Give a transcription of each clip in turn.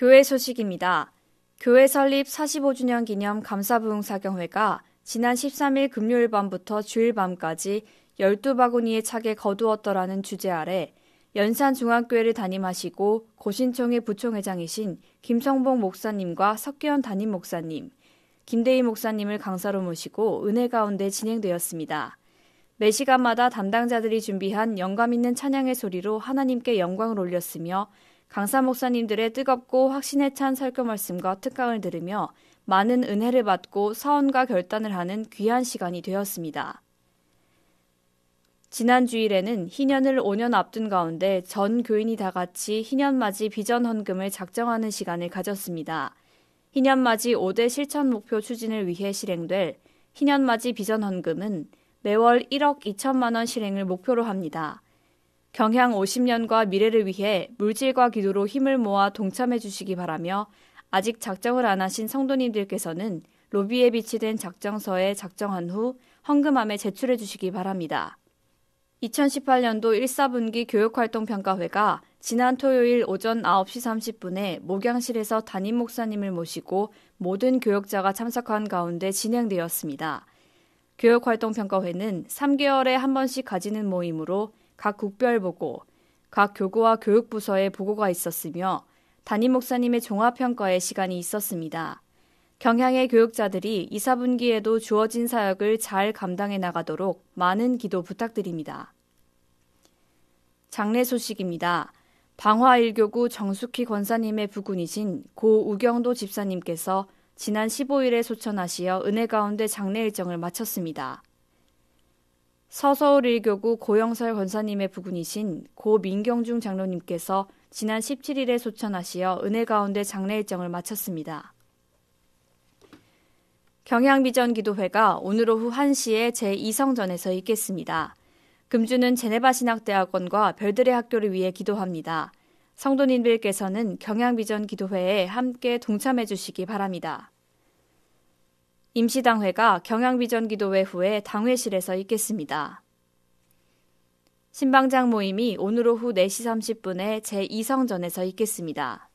교회 소식입니다. 교회 설립 45주년 기념 감사부흥사경회가 지난 13일 금요일 밤부터 주일 밤까지 12바구니에 차게 거두었더라는 주제 아래 연산중앙교회를 담임하시고 고신총회 부총회장이신 김성봉 목사님과 석기현 담임 목사님, 김대희 목사님을 강사로 모시고 은혜 가운데 진행되었습니다. 매 시간마다 담당자들이 준비한 영감 있는 찬양의 소리로 하나님께 영광을 올렸으며 강사 목사님들의 뜨겁고 확신에 찬 설교 말씀과 특강을 들으며 많은 은혜를 받고 사원과 결단을 하는 귀한 시간이 되었습니다. 지난 주일에는 희년을 5년 앞둔 가운데 전 교인이 다 같이 희년맞이 비전 헌금을 작정하는 시간을 가졌습니다. 희년맞이 5대 실천 목표 추진을 위해 실행될 희년맞이 비전 헌금은 매월 1억 2천만 원 실행을 목표로 합니다. 경향 50년과 미래를 위해 물질과 기도로 힘을 모아 동참해 주시기 바라며 아직 작정을 안 하신 성도님들께서는 로비에 비치된 작정서에 작정한 후 헌금함에 제출해 주시기 바랍니다. 2018년도 1사분기 교육활동평가회가 지난 토요일 오전 9시 30분에 목양실에서 담임 목사님을 모시고 모든 교역자가 참석한 가운데 진행되었습니다. 교육활동평가회는 3개월에 한 번씩 가지는 모임으로 각 국별 보고, 각 교구와 교육부서의 보고가 있었으며 담임 목사님의 종합평가의 시간이 있었습니다. 경향의 교육자들이 이사분기에도 주어진 사역을 잘 감당해 나가도록 많은 기도 부탁드립니다. 장례 소식입니다. 방화 1교구 정숙희 권사님의 부군이신 고 우경도 집사님께서 지난 15일에 소천하시어 은혜 가운데 장례 일정을 마쳤습니다. 서서울 1교구 고영설 권사님의 부군이신 고 민경중 장로님께서 지난 17일에 소천하시어 은혜 가운데 장례 일정을 마쳤습니다. 경향비전 기도회가 오늘 오후 1시에 제2성전에서 있겠습니다. 금주는 제네바 신학대학원과 별들의 학교를 위해 기도합니다. 성도님들께서는 경향비전 기도회에 함께 동참해 주시기 바랍니다. 임시당회가 경향비전기도회 후에 당회실에서 있겠습니다. 신방장 모임이 오늘 오후 4시 30분에 제2성전에서 있겠습니다.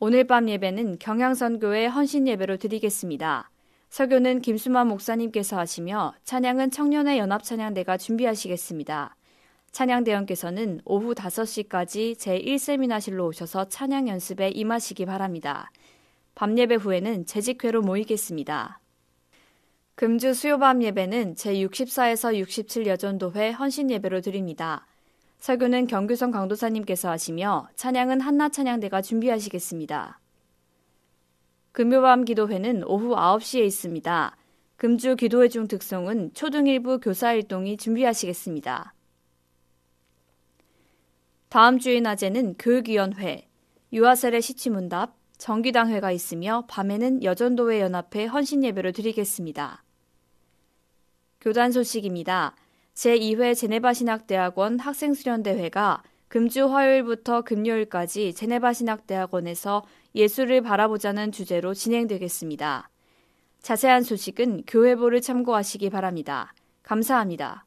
오늘 밤 예배는 경향선교회 헌신예배로 드리겠습니다. 설교는 김수만 목사님께서 하시며 찬양은 청년회 연합찬양대가 준비하시겠습니다. 찬양대원께서는 오후 5시까지 제1세미나실로 오셔서 찬양 연습에 임하시기 바랍니다. 밤 예배 후에는 재직회로 모이겠습니다. 금주 수요밤 예배는 제64에서 67 여전도회 헌신 예배로 드립니다. 설교는 경규성 강도사님께서 하시며 찬양은 한나 찬양대가 준비하시겠습니다. 금요밤 기도회는 오후 9시에 있습니다. 금주 기도회 중 특성은 초등일부 교사일동이 준비하시겠습니다. 다음 주인 낮에는 교육위원회, 유아셀의 시치문답, 정기당회가 있으며 밤에는 여전도회 연합회 헌신 예배를 드리겠습니다. 교단 소식입니다. 제2회 제네바 신학대학원 학생수련대회가 금주 화요일부터 금요일까지 제네바 신학대학원에서 예수를 바라보자는 주제로 진행되겠습니다. 자세한 소식은 교회보를 참고하시기 바랍니다. 감사합니다.